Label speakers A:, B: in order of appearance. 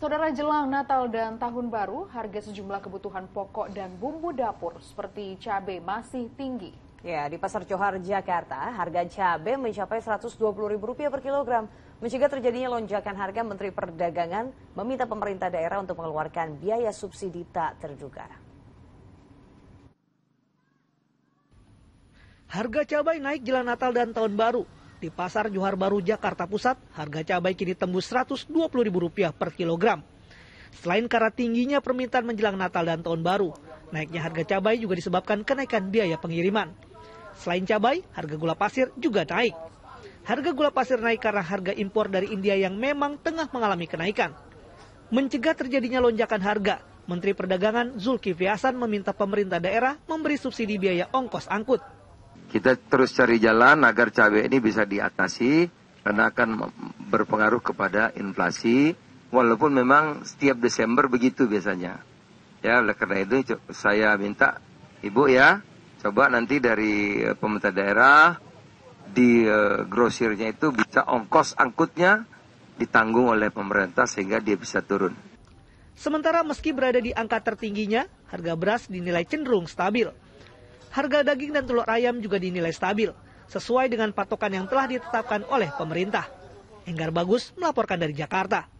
A: Saudara jelang Natal dan Tahun Baru, harga sejumlah kebutuhan pokok dan bumbu dapur seperti cabai masih tinggi.
B: Ya, di Pasar Johar, Jakarta, harga cabai mencapai Rp120.000 per kilogram. Mencegah terjadinya lonjakan harga, Menteri Perdagangan meminta pemerintah daerah untuk mengeluarkan biaya subsidi tak terduga. Harga cabai naik jelang Natal dan Tahun
C: Baru. Di pasar Johar Baru, Jakarta Pusat, harga cabai kini tembus Rp120.000 per kilogram. Selain karena tingginya permintaan menjelang Natal dan Tahun Baru, naiknya harga cabai juga disebabkan kenaikan biaya pengiriman. Selain cabai, harga gula pasir juga naik. Harga gula pasir naik karena harga impor dari India yang memang tengah mengalami kenaikan. Mencegah terjadinya lonjakan harga, Menteri Perdagangan Zulkifli Hasan meminta pemerintah daerah memberi subsidi biaya ongkos angkut.
D: Kita terus cari jalan agar cabai ini bisa diatasi karena akan berpengaruh kepada inflasi walaupun memang setiap Desember begitu biasanya. Ya, oleh karena itu saya minta Ibu ya, coba nanti dari eh, pemerintah daerah di eh, grosirnya itu bisa ongkos angkutnya ditanggung oleh pemerintah sehingga dia bisa turun.
C: Sementara meski berada di angka tertingginya, harga beras dinilai cenderung stabil. Harga daging dan telur ayam juga dinilai stabil, sesuai dengan patokan yang telah ditetapkan oleh pemerintah. Enggar Bagus melaporkan dari Jakarta.